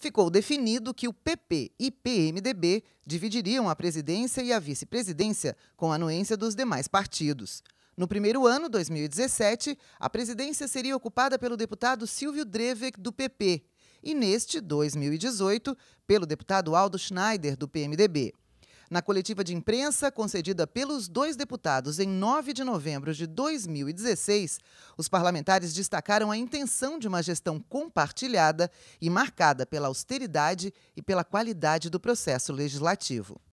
ficou definido que o PP e PMDB dividiriam a presidência e a vice-presidência com a anuência dos demais partidos. No primeiro ano, 2017, a presidência seria ocupada pelo deputado Silvio Drevec, do PP, e neste, 2018, pelo deputado Aldo Schneider, do PMDB. Na coletiva de imprensa concedida pelos dois deputados em 9 de novembro de 2016, os parlamentares destacaram a intenção de uma gestão compartilhada e marcada pela austeridade e pela qualidade do processo legislativo.